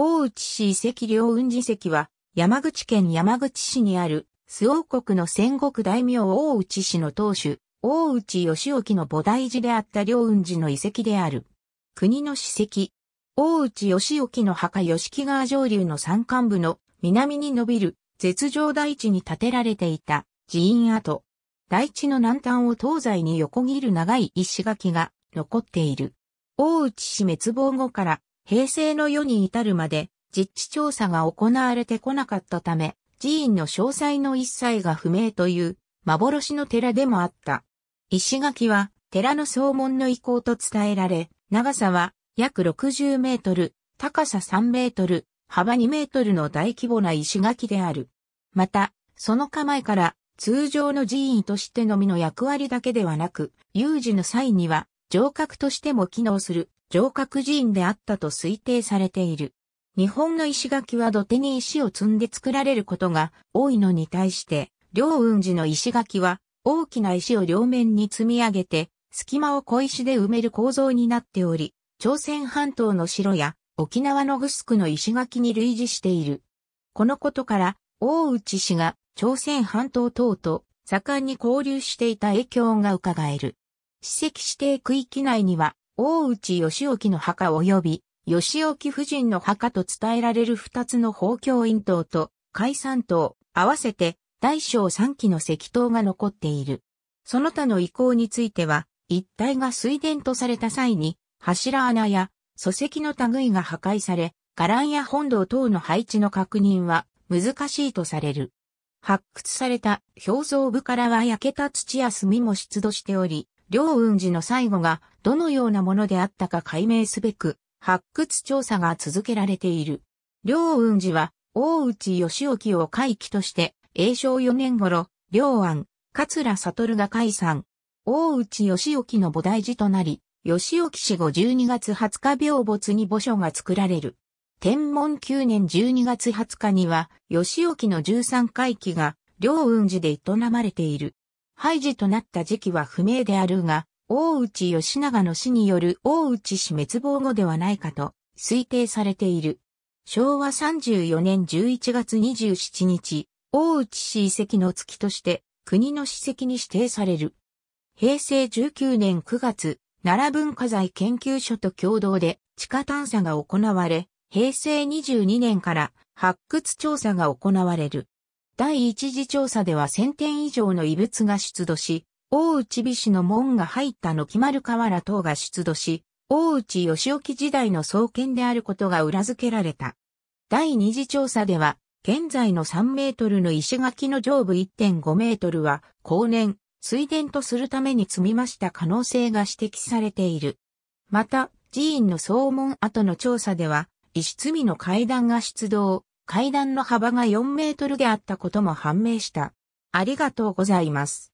大内市遺跡両雲寺跡は、山口県山口市にある、周王国の戦国大名大内氏の当主、大内義興の菩提寺であった両雲寺の遺跡である。国の史跡。大内義興の墓吉木川上流の山間部の南に伸びる絶上大地に建てられていた寺院跡。大地の南端を東西に横切る長い石垣が残っている。大内氏滅亡後から平成の世に至るまで実地調査が行われてこなかったため、寺院の詳細の一切が不明という幻の寺でもあった。石垣は寺の総門の遺構と伝えられ、長さは約60メートル、高さ3メートル、幅2メートルの大規模な石垣である。また、その構えから通常の寺院としてのみの役割だけではなく、有事の際には城郭としても機能する城郭寺院であったと推定されている。日本の石垣は土手に石を積んで作られることが多いのに対して、両雲寺の石垣は大きな石を両面に積み上げて、隙間を小石で埋める構造になっており、朝鮮半島の城や沖縄のグスクの石垣に類似している。このことから、大内氏が朝鮮半島等と盛んに交流していた影響が伺える。史跡指定区域内には大内義興の墓及び、義興夫人の墓と伝えられる二つの宝教院塔と、海山塔、合わせて、大小三基の石塔が残っている。その他の遺構については、一帯が水田とされた際に、柱穴や、礎石の類が破壊され、伽藍や本堂等の配置の確認は難しいとされる。発掘された表像部からは焼けた土や炭も出土しており、両雲寺の最後がどのようなものであったか解明すべく、発掘調査が続けられている。両雲寺は、大内義興を回帰として、永正4年頃、両安、桂悟が解散。大内義興の菩提寺となり、義興死後12月20日病没に墓所が作られる。天文9年12月20日には、義興の13回忌が、両雲寺で営まれている。廃寺となった時期は不明であるが、大内義長の死による大内氏滅亡後ではないかと推定されている。昭和34年11月27日、大内氏遺跡の月として国の史跡に指定される。平成19年9月、奈良文化財研究所と共同で地下探査が行われ、平成22年から発掘調査が行われる。第一次調査では1000点以上の遺物が出土し、大内美氏の門が入ったの木丸河原等が出土し、大内義興時代の創建であることが裏付けられた。第二次調査では、現在の3メートルの石垣の上部1.5メートルは、後年、水田とするために積み増した可能性が指摘されている。また、寺院の総門跡の調査では、石積みの階段が出動、階段の幅が4メートルであったことも判明した。ありがとうございます。